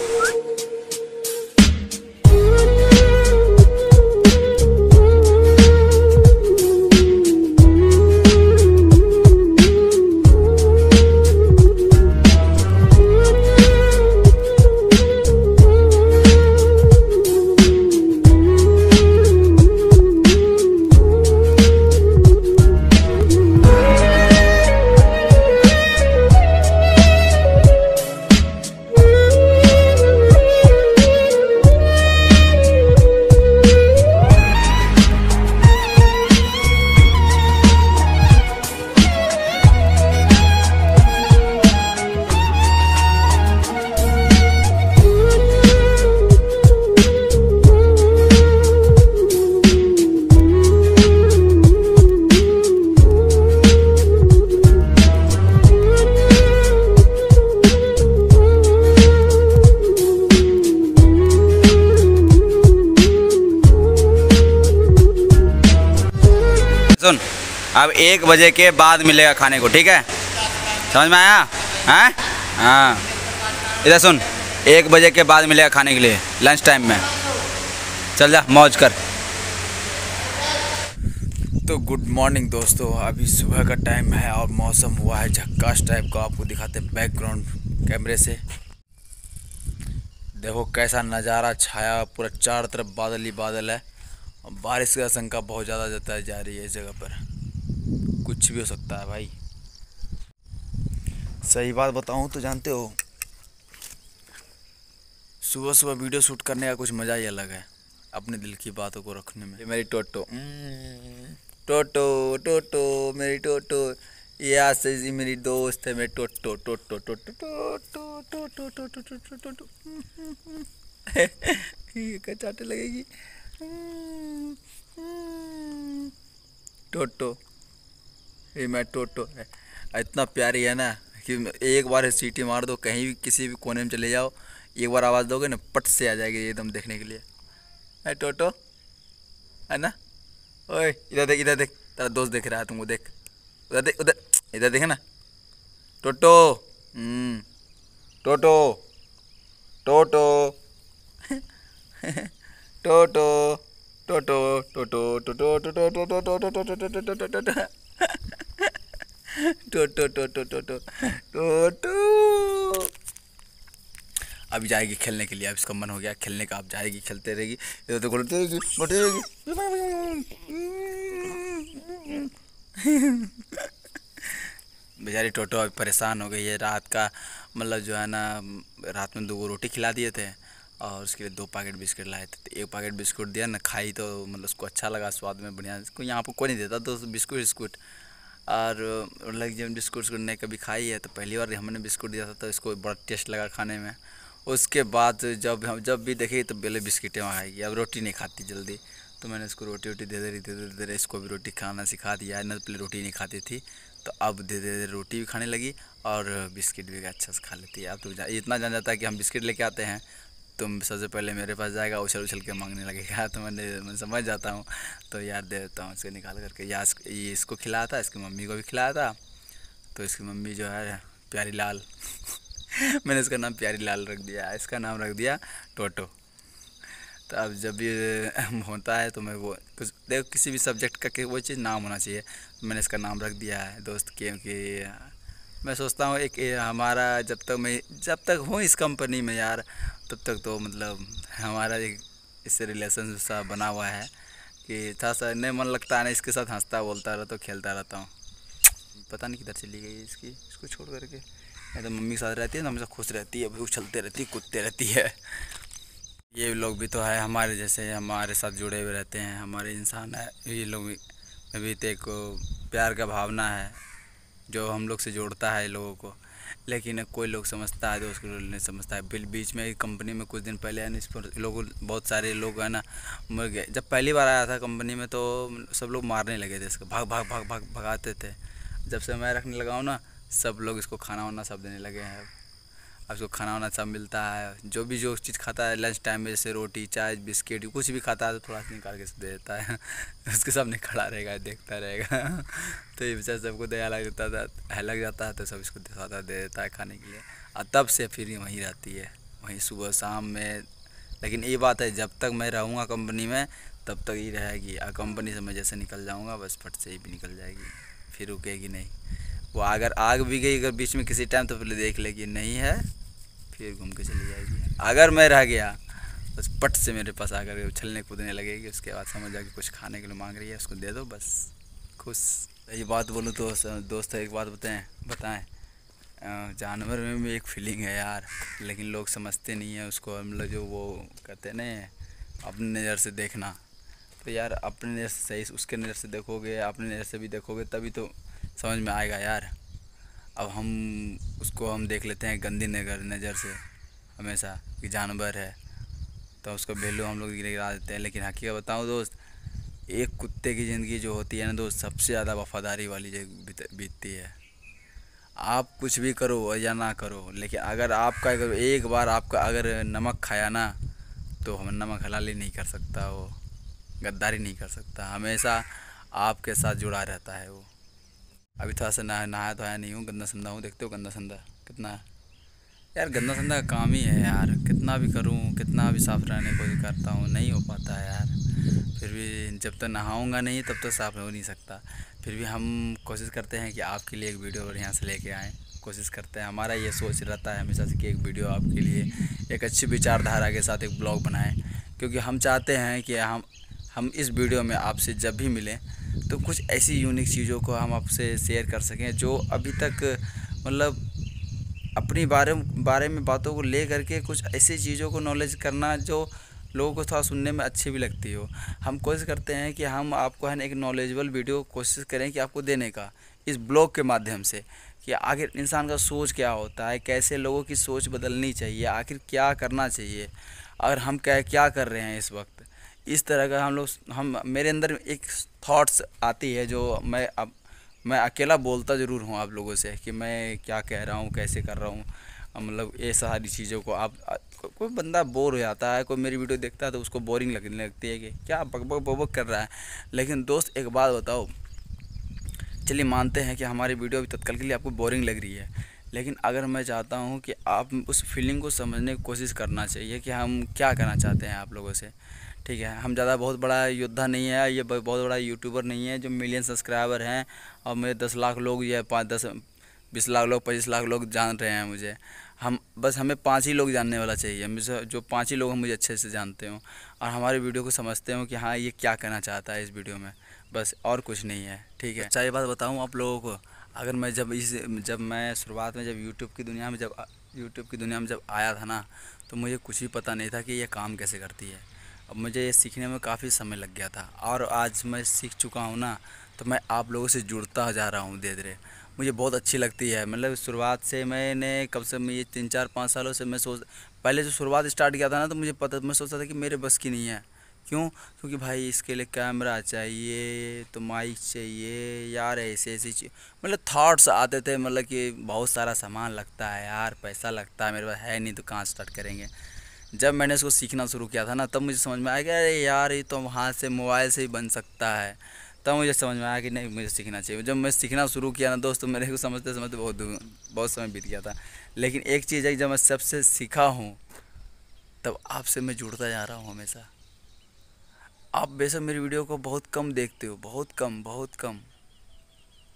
What? अब एक बजे के बाद मिलेगा खाने को ठीक है समझ में आया हैं हाँ इधर सुन एक बजे के बाद मिलेगा खाने के लिए लंच टाइम में चल जा मौज कर तो गुड मॉर्निंग दोस्तों अभी सुबह का टाइम है और मौसम हुआ है झक्काश टाइप का आपको दिखाते बैकग्राउंड कैमरे से देखो कैसा नज़ारा छाया पूरा चारों तरफ बादल ही बादल है और बारिश का आशंका बहुत ज़्यादा जता जा रही है इस जगह पर कुछ भी हो सकता है भाई सही बात बताऊँ तो जानते हो सुबह सुबह वीडियो शूट करने का कुछ मज़ा ही अलग है अपने दिल की बातों को रखने में मेरी टोटो हम्म, टोटो टोटो मेरी टोटो ये आज से जी मेरी दोस्त है मेरी टोटो टोटो टोटो टोटो टोटो टोटो टोटो टोटो चाटे लगेगी हम्म, हम्म। टोटो ये मैं टोटो है इतना प्यारी है ना कि एक बार सीटी मार दो कहीं भी किसी भी कोने में चले जाओ एक बार आवाज़ दोगे ना पट से आ जाएगी एकदम देखने के लिए है टोटो है ना ओए इधर देख इधर देख तेरा दोस्त देख रहा है तुमको देख उधर देख उधर इधर देखे ना टोटो टोटो टोटो टोटो टोटो टोटो टोटो टोटो टोटो टोटो टोटो टोटो टोटो टोटो टोटो टोटो टोटो अब जाएगी खेलने के लिए अब इसका मन हो गया खेलने का अब जाएगी खेलते रहेगी इधर तो घुलते रहेगी बढ़ते रहेगी बेचारी टोटो अभी परेशान हो गई है रात का मतलब जो है ना रात में दो गो रोटी खिला दिए थे और उसके लिए दो पैकेट बिस्किट लाए थे तो एक पैकेट बिस्कुट दिया ना खाई तो मतलब उसको अच्छा लगा स्वाद में बढ़िया इसको यहाँ पर कोई नहीं देता तो बिस्कुट विस्कुट और लाइक जब बिस्कुट उस्कुट नहीं कभी खाई है तो पहली बार हमने बिस्कुट दिया था तो इसको बड़ा टेस्ट लगा खाने में उसके बाद जब हम जब भी देखे तो पहले बिस्किटें वहाँ आएगी अब रोटी नहीं खाती जल्दी तो मैंने इसको रोटी वोटी धीरे धीरे धीरे धीरे इसको भी रोटी खाना सिखा दिया ना तो पहले रोटी नहीं खाती थी तो अब धीरे धीरे रोटी भी खाने लगी और बिस्किट भी अच्छा से खा लेती है अब तो इतना जान जाता है कि हम बिस्किट लेके आते हैं तुम सबसे पहले मेरे पास जाएगा उछल उछल के मांगने लगेगा तो मैंने मैं समझ जाता हूँ तो यार दे देता हूँ इसको निकाल करके या ये इसको खिलाया था इसकी मम्मी को भी खिलाया था तो इसकी मम्मी जो है प्यारी लाल मैंने इसका नाम प्यारी लाल रख दिया इसका नाम रख दिया टोटो तो अब जब भी होता है तो मैं वो कुछ देखो किसी भी सब्जेक्ट का वो चीज़ नाम होना चाहिए तो मैंने इसका नाम रख दिया है दोस्त के मैं सोचता हूँ एक हमारा जब तक मैं जब तक हूँ इस कंपनी में यार तब तक तो मतलब हमारा एक इससे रिलेशन सा बना हुआ है कि थोड़ा सा नहीं मन लगता है ना इसके साथ हंसता बोलता रहता हूँ तो खेलता रहता हूँ पता नहीं किधर चली गई इसकी इसको छोड़ करके या तो मम्मी के साथ रहती है ना हमेशा खुश रहती है अभी उछलते रहती है कूदते रहती है ये लोग भी तो है हमारे जैसे हमारे साथ जुड़े हुए रहते हैं हमारे इंसान है ये लोग भी अभी तो एक प्यार का भावना है जो हम लोग से जोड़ता है लोगों को लेकिन कोई लोग समझता है तो उसको नहीं समझता है बिल बीच में कंपनी में कुछ दिन पहले है इस पर लोग बहुत सारे लोग है ना मर गए जब पहली बार आया था कंपनी में तो सब लोग मारने लगे थे इसको भाग भाग भाग भाग भगाते थे जब से मैं रखने लगा हूँ ना सब लोग इसको खाना वाना सब देने लगे हैं उसको खाना वाना सब मिलता है जो भी जो चीज़ खाता है लंच टाइम में जैसे रोटी चाय बिस्किट कुछ भी खाता है तो थोड़ा सा निकाल के दे देता है उसके सामने खड़ा रहेगा देखता रहेगा तो ये बेचारा सबको दया लग जाता था लग जाता है तो सब इसको दिखाता दे देता है खाने के लिए और तब से फिर वहीं रहती है वहीं सुबह शाम में लेकिन ये बात है जब तक मैं रहूँगा कंपनी में तब तक ही रहेगी और कंपनी से मैं जैसे निकल जाऊँगा बस फट से ही भी निकल जाएगी फिर रुकेगी नहीं वो अगर आग भी गई अगर बीच में किसी टाइम तो पहले देख लेगी नहीं है फिर घूम के चली जाएगी अगर मैं रह गया बस पट से मेरे पास आकर उछलने कूदने लगेगी उसके बाद समझ जाके कुछ खाने के लिए मांग रही है उसको दे दो बस खुश ये बात बोलूँ तो दोस्त एक बात बताएं बताएं जानवर में भी एक फीलिंग है यार लेकिन लोग समझते नहीं हैं उसको हम लोग जो वो कहते ना अपनी नज़र से देखना तो यार अपनी नज़र से सही उसके नज़र से देखोगे अपनी नज़र से भी देखोगे तभी तो समझ में आएगा यार अब हम उसको हम देख लेते हैं गंदी नगर नज़र से हमेशा कि जानवर है तो उसका वैल्यू हम लोग गिरा देते हैं लेकिन हकीकत बताऊँ दोस्त एक कुत्ते की ज़िंदगी जो होती है ना दोस्त सबसे ज़्यादा वफादारी वाली जगह बीतती है आप कुछ भी करो या ना करो लेकिन अगर आपका अगर एक बार आपका अगर नमक खाया ना तो हम नमक हलाली नहीं कर सकता वो गद्दारी नहीं कर सकता हमेशा आपके साथ जुड़ा रहता है वो अभी थोड़ा तो सा नहा नहाया आया नहीं हूँ गंदा संदा हूँ देखते हो गंदा संदा कितना यार गंदा संदा काम ही है यार कितना भी करूँ कितना भी साफ़ रहने भी करता हूँ नहीं हो पाता है यार फिर भी जब तक तो नहाऊँगा नहीं तब तक तो साफ़ हो नहीं सकता फिर भी हम कोशिश करते हैं कि आपके लिए एक वीडियो बढ़िया से लेके आएँ कोशिश करते हैं हमारा ये सोच रहता है हमेशा से कि एक वीडियो आपके लिए एक अच्छी विचारधारा के साथ एक ब्लॉग बनाएँ क्योंकि हम चाहते हैं कि हम हम इस वीडियो में आपसे जब भी मिलें तो कुछ ऐसी यूनिक चीज़ों को हम आपसे शेयर कर सकें जो अभी तक मतलब अपनी बारे बारे में बातों को ले करके कुछ ऐसी चीज़ों को नॉलेज करना जो लोगों को थोड़ा सुनने में अच्छी भी लगती हो हम कोशिश करते हैं कि हम आपको है ना एक नॉलेजबल वीडियो कोशिश करें कि आपको देने का इस ब्लॉग के माध्यम से कि आखिर इंसान का सोच क्या होता है कैसे लोगों की सोच बदलनी चाहिए आखिर क्या करना चाहिए और हम क्या क्या कर रहे हैं इस वक्त इस तरह का हम लोग हम मेरे अंदर एक थॉट्स आती है जो मैं अब मैं अकेला बोलता ज़रूर हूँ आप लोगों से कि मैं क्या कह रहा हूँ कैसे कर रहा हूँ मतलब ये सारी चीज़ों को आप कोई बंदा बोर हो जाता है कोई मेरी वीडियो देखता है तो उसको बोरिंग लगने लगती है कि क्या बकबक बकबक कर रहा है लेकिन दोस्त एक बात बताओ चलिए मानते हैं कि हमारी वीडियो अभी तत्काल के लिए आपको बोरिंग लग रही है लेकिन अगर मैं चाहता हूँ कि आप उस फीलिंग को समझने की कोशिश करना चाहिए कि हम क्या करना चाहते हैं आप लोगों से ठीक है हम ज़्यादा बहुत बड़ा योद्धा नहीं है ये बहुत बड़ा यूट्यूबर नहीं है जो मिलियन सब्सक्राइबर हैं और मेरे दस लाख लोग ये पाँच दस बीस लाख लोग पच्चीस लाख लोग जान रहे हैं मुझे हम बस हमें पाँच ही लोग जानने वाला चाहिए जो पाँच ही लोग मुझे अच्छे से जानते हों और हमारे वीडियो को समझते हों कि हाँ ये क्या कहना चाहता है इस वीडियो में बस और कुछ नहीं है ठीक है अच्छा ये बात बताऊँ आप लोगों को अगर मैं जब इस जब मैं शुरुआत में जब यूट्यूब की दुनिया में जब यूट्यूब की दुनिया में जब आया था ना तो मुझे कुछ भी पता नहीं था कि यह काम कैसे करती है अब मुझे ये सीखने में काफ़ी समय लग गया था और आज मैं सीख चुका हूँ ना तो मैं आप लोगों से जुड़ता जा रहा हूँ धीरे धीरे मुझे बहुत अच्छी लगती है मतलब शुरुआत से मैंने कम से कम ये तीन चार पाँच सालों से मैं सोच पहले जो शुरुआत स्टार्ट किया था ना तो मुझे पता मैं सोचता था कि मेरे बस की नहीं है क्यों क्योंकि भाई इसके लिए कैमरा चाहिए तो माइक चाहिए यार ऐसे ऐसी मतलब थाट्स आते थे मतलब कि बहुत सारा सामान लगता है यार पैसा लगता है मेरे पास है नहीं तो कहाँ स्टार्ट करेंगे जब मैंने इसको सीखना शुरू किया था ना तब मुझे समझ में आया कि अरे यार ये तो हाथ से मोबाइल से ही बन सकता है तब मुझे समझ में आया कि नहीं मुझे सीखना चाहिए जब मैं सीखना शुरू किया ना दोस्तों मेरे को समझते समझते बहुत बहुत समय बीत गया था लेकिन एक चीज़ है कि जब मैं सबसे सीखा हूँ तब आपसे मैं जुड़ता जा रहा हूँ हमेशा आप वैसे मेरी वीडियो को बहुत कम देखते हो बहुत कम बहुत कम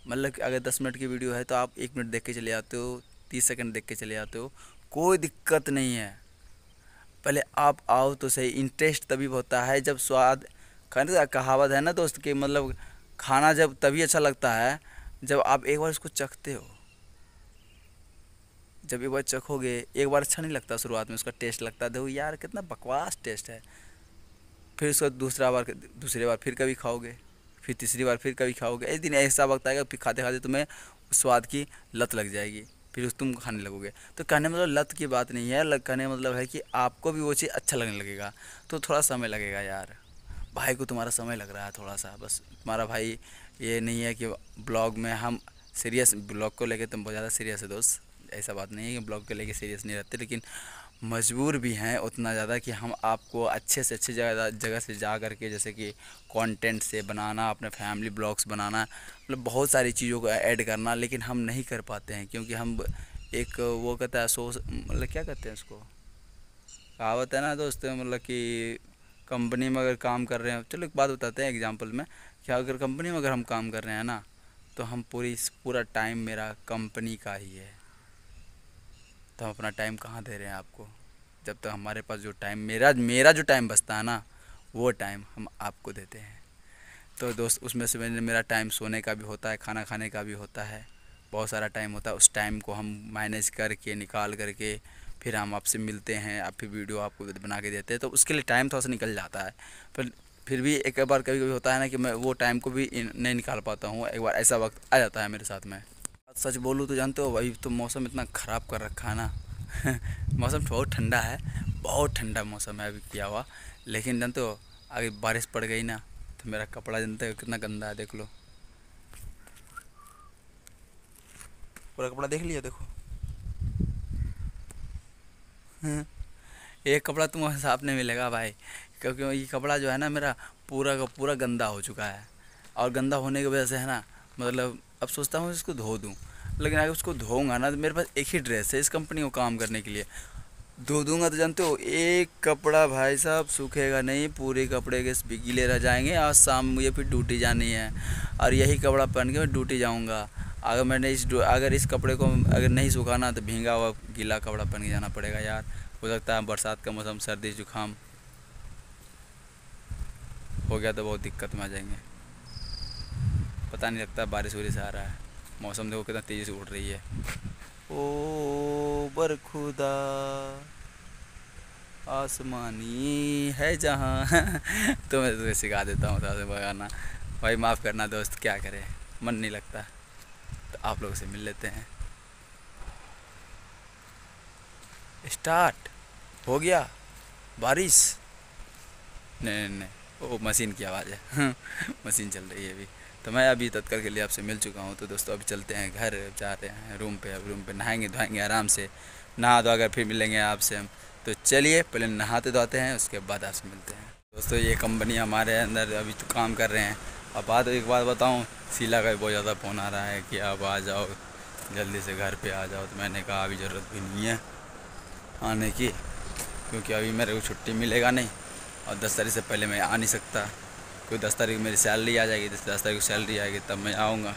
मतलब कि अगर दस मिनट की वीडियो है तो आप एक मिनट देख के चले जाते हो तीस सेकंड देख के चले जाते हो कोई दिक्कत नहीं है पहले आप आओ तो सही इंटरेस्ट तभी होता है जब स्वाद खाने कहावत है ना दोस्त कि मतलब खाना जब तभी अच्छा लगता है जब आप एक बार उसको चखते हो जब एक बार चखोगे एक बार अच्छा नहीं लगता शुरुआत में उसका टेस्ट लगता देखो यार कितना बकवास टेस्ट है फिर उसका दूसरा बार दूसरे बार फिर कभी खाओगे फिर तीसरी बार फिर कभी खाओगे एक दिन ऐसा वक्त आएगा फिर खाते खाते तुम्हें उस स्वाद की लत लग जाएगी फिर उस तुम खाने लगोगे तो कहने मतलब लत की बात नहीं है लत कहने मतलब है कि आपको भी वो चीज़ अच्छा लगने लगेगा तो थोड़ा समय लगेगा यार भाई को तुम्हारा समय लग रहा है थोड़ा सा बस तुम्हारा भाई ये नहीं है कि ब्लॉग में हम सीरियस ब्लॉग को लेके तुम बहुत ज़्यादा सीरियस है दोस्त ऐसा बात नहीं है कि ब्लॉग को लेके सीरियस नहीं रहते लेकिन मजबूर भी हैं उतना ज़्यादा कि हम आपको अच्छे से अच्छे जगह जगह से जा कर के जैसे कि कंटेंट से बनाना अपने फैमिली ब्लॉग्स बनाना मतलब बहुत सारी चीज़ों को ऐड करना लेकिन हम नहीं कर पाते हैं क्योंकि हम एक वो कहता है सोच मतलब क्या कहते हैं उसको कहावत है ना दोस्त मतलब कि कंपनी में अगर काम कर रहे हैं चलो एक बात बताते हैं एग्जाम्पल में कि अगर कंपनी में अगर हम काम कर रहे हैं ना तो हम पूरी पूरा टाइम मेरा कंपनी का ही है तो हम अपना टाइम कहाँ दे रहे हैं आपको जब तक हमारे पास जो टाइम मेरा मेरा जो टाइम बचता है ना वो टाइम हम आपको देते हैं तो दोस्त उसमें से मैंने मेरा टाइम सोने का भी होता है खाना खाने का भी होता है बहुत सारा टाइम होता है उस टाइम को हम मैनेज करके निकाल करके फिर हम आपसे मिलते हैं आप फिर वीडियो आपको बना के देते हैं तो उसके लिए टाइम थोड़ा सा निकल जाता है पर फिर भी एक बार कभी कभी होता है ना कि मैं वो टाइम को भी नहीं निकाल पाता हूँ एक बार ऐसा वक्त आ जाता है मेरे साथ में सच बोलूँ तो जानते हो भाई तो मौसम इतना ख़राब कर रखा है ना मौसम बहुत ठंडा है बहुत ठंडा मौसम है अभी किया हुआ लेकिन जानते हो अगर बारिश पड़ गई ना तो मेरा कपड़ा जानते हो कितना गंदा है देख लो पूरा कपड़ा देख लिया देखो ये कपड़ा तुम्हारे साफ नहीं मिलेगा भाई क्योंकि ये कपड़ा जो है ना मेरा पूरा का पूरा गंदा हो चुका है और गंदा होने की वजह से है ना मतलब अब सोचता हूँ इसको धो दूँ लेकिन अगर उसको धोऊंगा ना तो मेरे पास एक ही ड्रेस है इस कंपनी को काम करने के लिए धो दूंगा तो जानते हो एक कपड़ा भाई साहब सूखेगा नहीं पूरे कपड़े के गीले रह जाएंगे आज शाम मुझे फिर ड्यूटी जानी है और यही कपड़ा पहन के मैं ड्यूटी जाऊँगा अगर मैंने इस अगर इस कपड़े को अगर नहीं सुखाना तो भींगा हुआ गीला कपड़ा पहन के जाना पड़ेगा यार हो सकता है बरसात का मौसम सर्दी जुकाम हो गया तो बहुत दिक्कत में आ जाएंगे पता नहीं लगता बारिश वरिश आ रहा है मौसम देखो कितना तेज़ी से उड़ रही है ओ बरखुदा आसमानी है जहाँ तो मैं तुम्हें सिखा देता हूँ थोड़ा भगाना भाई माफ़ करना दोस्त क्या करें मन नहीं लगता तो आप लोगों से मिल लेते हैं स्टार्ट हो गया बारिश नहीं नहीं नहीं ओ मशीन की आवाज़ है मशीन चल रही है अभी तो मैं अभी तत्काल के लिए आपसे मिल चुका हूँ तो दोस्तों अभी चलते हैं घर जाते हैं रूम पे अब रूम पे नहाएंगे धोएंगे आराम से नहा धो कर फिर मिलेंगे आपसे हम तो चलिए पहले नहाते धोते हैं उसके बाद आपसे मिलते हैं दोस्तों ये कंपनी हमारे अंदर अभी तो काम कर रहे हैं अब बात एक बात बताऊँ सीला का बहुत ज़्यादा फ़ोन आ रहा है कि आप आ जाओ जल्दी से घर पर आ जाओ तो मैंने कहा अभी ज़रूरत भी नहीं है आने की क्योंकि अभी मेरे को छुट्टी मिलेगा नहीं और दस तारीख से पहले मैं आ नहीं सकता क्योंकि दस तारीख मेरी सैलरी आ जाएगी दस तारीख को सैलरी आएगी तब मैं आऊँगा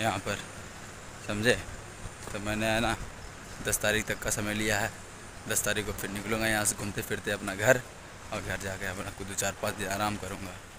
यहाँ पर समझे तो मैंने है ना दस तारीख तक का समय लिया है दस तारीख को फिर निकलूँगा यहाँ से घूमते फिरते अपना घर और घर जाके अपना कुछ दो चार पाँच दिन आराम करूँगा